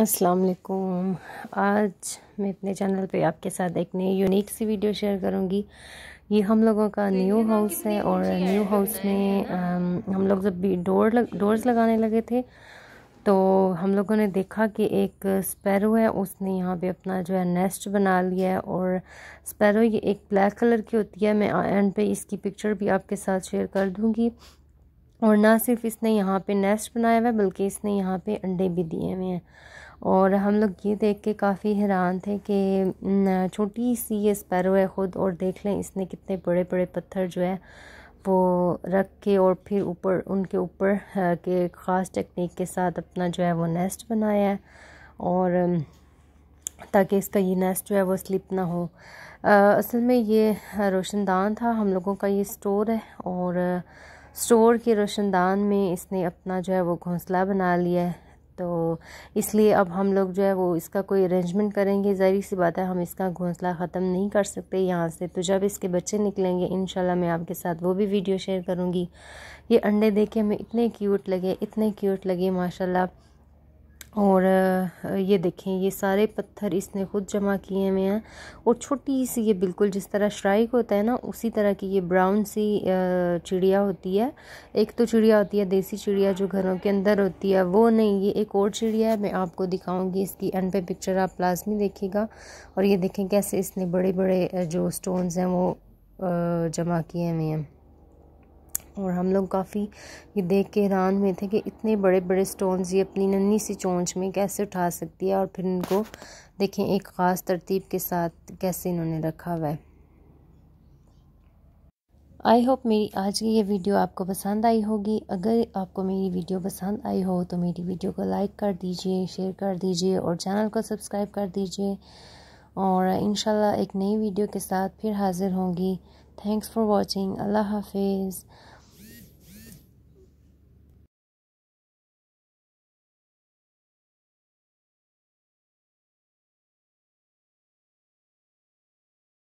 अस्सलाम वालेकुम आज मैं अपने चैनल पे आपके साथ एक नई यूनिक सी वीडियो शेयर करूँगी ये हम लोगों का तो न्यू हाउस है और न्यू हाउस में um, हम लोग जब भी डोर लग डोर्स लगाने लगे थे तो हम लोगों ने देखा कि एक स्पैरो है उसने यहाँ पे अपना जो है नेस्ट बना लिया है और स्पैरो ये एक ब्लैक कलर की होती है मैं एंड पे इसकी पिक्चर भी आपके साथ शेयर कर दूँगी और ना सिर्फ इसने यहाँ पे नेस्ट बनाया हुआ है बल्कि इसने यहाँ पे अंडे भी दिए हुए हैं और हम लोग ये देख के काफ़ी हैरान थे कि छोटी सी ये स्पैरो है ख़ुद और देख लें इसने कितने बड़े बड़े पत्थर जो है वो रख के और फिर ऊपर उनके ऊपर के ख़ास टेक्निक के साथ अपना जो है वो नेस्ट बनाया है और ताकि इसका ये नेस्ट जो है वो स्लिप ना हो आ, असल में ये रोशनदान था हम लोगों का ये स्टोर है और स्टोर के रोशनदान में इसने अपना जो है वो घोंसला बना लिया है तो इसलिए अब हम लोग जो है वो इसका कोई अरेंजमेंट करेंगे ज़ाहिर सी बात है हम इसका घोंसला ख़त्म नहीं कर सकते यहाँ से तो जब इसके बच्चे निकलेंगे इन मैं आपके साथ वो भी वीडियो शेयर करूँगी ये अंडे देखे हमें इतने क्यूट लगे इतने क्यूट लगे माशाल्लाह और ये देखें ये सारे पत्थर इसने खुद जमा किए हुए हैं और छोटी सी ये बिल्कुल जिस तरह श्राइक होता है ना उसी तरह की ये ब्राउन सी चिड़िया होती है एक तो चिड़िया होती है देसी चिड़िया जो घरों के अंदर होती है वो नहीं ये एक और चिड़िया है मैं आपको दिखाऊंगी इसकी एंड पे पिक्चर आप लाजमी देखिएगा और ये देखें कैसे इसने बड़े बड़े जो स्टोन्स हैं वो जमा किए हुए हैं और हम लोग काफ़ी ये देख के हैरान हुए थे कि इतने बड़े बड़े स्टोन्स ये अपनी नन्ही सी चोंच में कैसे उठा सकती है और फिर इनको देखें एक ख़ास तरतीब के साथ कैसे इन्होंने रखा हुआ है आई होप मेरी आज की ये वीडियो आपको पसंद आई होगी अगर आपको मेरी वीडियो पसंद आई हो तो मेरी वीडियो को लाइक कर दीजिए शेयर कर दीजिए और चैनल को सब्सक्राइब कर दीजिए और इन एक नई वीडियो के साथ फिर हाज़िर होंगी थैंक्स फॉर वॉचिंग अल्लाह हाफिज़